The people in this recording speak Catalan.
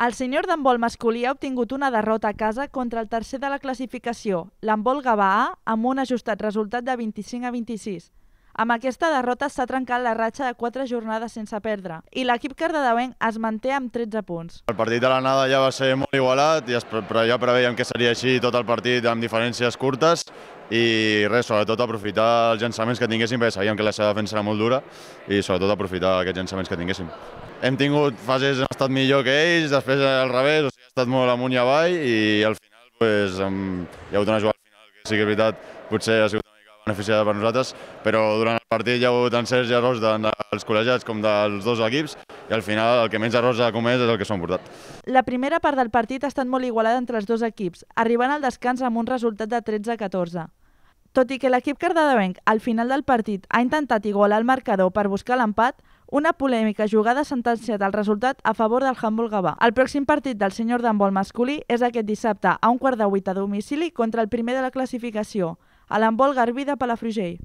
El senyor d'handbol masculí ha obtingut una derrota a casa contra el tercer de la classificació, l'handbol Gavà A, amb un ajustat resultat de 25 a 26. Amb aquesta derrota s'ha trencat la ratxa de 4 jornades sense perdre i l'equip cardedeuenc es manté amb 13 punts. El partit de l'anada ja va ser molt igualat, ja preveiem que seria així tot el partit amb diferències curtes, i res, sobretot aprofitar els llançaments que tinguéssim, perquè sabíem que la seva defensa era molt dura i sobretot aprofitar aquests llançaments que tinguéssim. Hem tingut fases, hem estat millor que ells, després al revés, o sigui, ha estat molt amunt i avall i al final pues, hem, hi ha hagut una jugada al final que sí que és veritat, potser ha sigut una mica beneficiada per nosaltres, però durant el partit hi ha hagut tant certs errors tant dels col·legiats com dels dos equips i al final el que menys errors ha comès és el que s'ha portat. La primera part del partit ha estat molt igualada entre els dos equips, arribant al descans amb un resultat de 13-14. Tot i que l'equip cardadavenc al final del partit ha intentat igualar el marcador per buscar l'empat, una polèmica jugada ha sentenciat el resultat a favor del Humboldt Gavà. El pròxim partit del senyor d'handbol masculí és aquest dissabte a un quart de vuit a domicili contra el primer de la classificació, a l'handbol Garbí de Palafrugell.